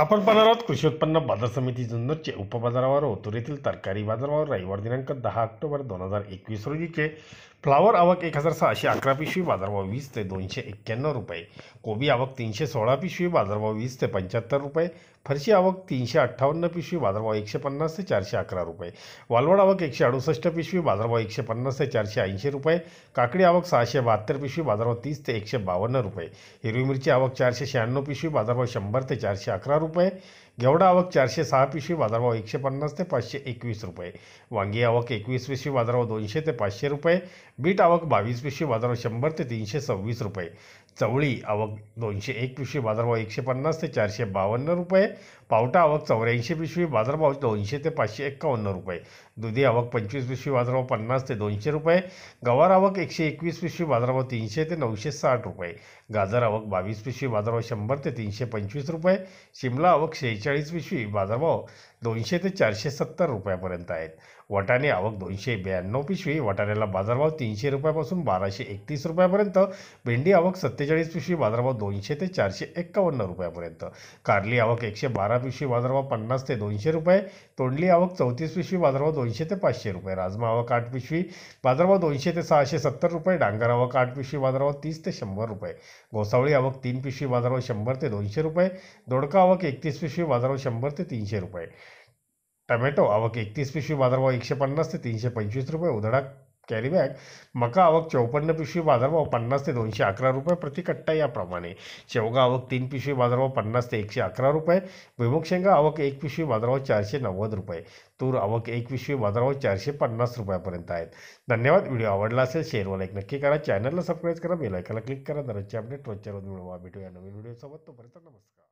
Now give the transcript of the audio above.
आपण पाहणार आहोत कृषी उत्पन्न बाजार समिती जुन्नरचे उपबाजारावर ओतूर येथील तरकारी बाजारावर रविवार दिनांक दहा ऑक्टोबर दोन हजार एकवीस रोजीचे फ्लावर आवक एक हजार सहाशे अकरा पिशवी बाजारभाव वीस ते दोनशे एक्क्याण्णव रुपये कोबी आवक तीनशे सोळा पिशवी बाजारभाव वीस ते पंच्याहत्तर रुपये फरशी आवक तीनशे अठ्ठावन्न पिशवी बाजारभाव एकशे पन्नास ते चारशे अकरा रुपये वालवड आवक एकशे अडुसष्ट पिशवी बाजारभाव एकशे पन्नास ते चारशे ऐंशी रुपये काकडी आवक सहाशे बहात्तर पिशवी बाजारभाव तीस ते एकशे बावन्न रुपये हिरवी मिरची आवक चारशे शहाण्णव पिशवी बाजारभाव शंभर ते चारशे अकरा रुपये रुपये घेवडा आवक चारशे सहा पिशवी बाजारभाव एकशे पन्नास ते पाचशे एकवीस रुपये वांगी आवक एकवीस पिशवी बाजारभाव दोनशे ते पाचशे रुपये बीट आवक बावीस पिशवी बाजारभाव शंभर ते तीनशे सव्वीस रुपये चवळी आवक दोनशे एक पिशवी बाजारभाव एकशे पन्नास ते चारशे बावन्न रुपये पावटा आवक चौऱ्याऐंशी पिशवी बाजार भाव दोनशे से पाचशे एक्कावन्न रुपये दुधी आवक पंचवीस पिशवी बाजारभाव पन्नास ते दौनशे रुपये गवार आवक एकशे एकवीस पिशवी भाव तीनशे से नौशे साठ रुपये गाजर आवक बावीस पिशवी बाजार भाव शंभर ते तीनशे पंचवीस रुपये शिमला आवक शेहेचाळीस पिशवी बाजार भाव दोनशे ते चारशे सत्तर रुपयापर्यंत आहेत वाटाणे आवक दोनशे ब्याण्णव पिशवी वाटाण्याला बाजारभाव तीनशे रुपयापासून बाराशे एकतीस रुपयापर्यंत भेंडी आवक सत्तेचाळीस पिशवी बाजारभाव दोनशे ते चारशे एक्कावन्न रुपयापर्यंत कारली आवक एकशे बारा पिशवी बाजारभाव पन्नास ते दोनशे रुपये तोंडली आवक चौतीस पिशवी बाजारभाव दोनशे ते पाचशे रुपये राजमा आवक आठ पिशवी बाजारभाव दोनशे ते सहाशे सत्तर रुपये डांगर आवक आठ पिशवी बाजारभाव तीस ते शंभर रुपये गोसावळी आवक तीन पिशवी बाजारभाव शंभर ते दोनशे रुपये दोडका आवक एकतीस पिशवी बाजारभाव शंभर ते तीनशे रुपये टमॅटो आवक एकतीस पिशवी बाजारभाव एकशे पन्नास ते तीनशे पंचवीस रुपये उधडा कैरी बैग मका आवक चौपन्न पिशवी बाजारभाव पन्नास ते दोनशे अकरा रुपये प्रति कट्टा याप्रमाणे शेवगा आवक तीन पिशवी बाजारभाव पन्नास ते एकशे अकरा रुपये भुईमुग शेंगा आवक एक पिशवी बाजारभाव चारशे नव्वद रुपये तूर आवक एक पिशवी बाजारभाव चारशे पन्नास रुपयापर्यंत आहेत धन्यवाद व्हिडिओ आवडला असेल शेअर लाईक नक्की करा चॅनलला सबस्क्राईब करा बेलायकाला क्लिक करा दररोजचे अपडेट रोजच्या रोज मिळवा भेटूया नवीन व्हिडिओसोबत तोपर्यंत नमस्कार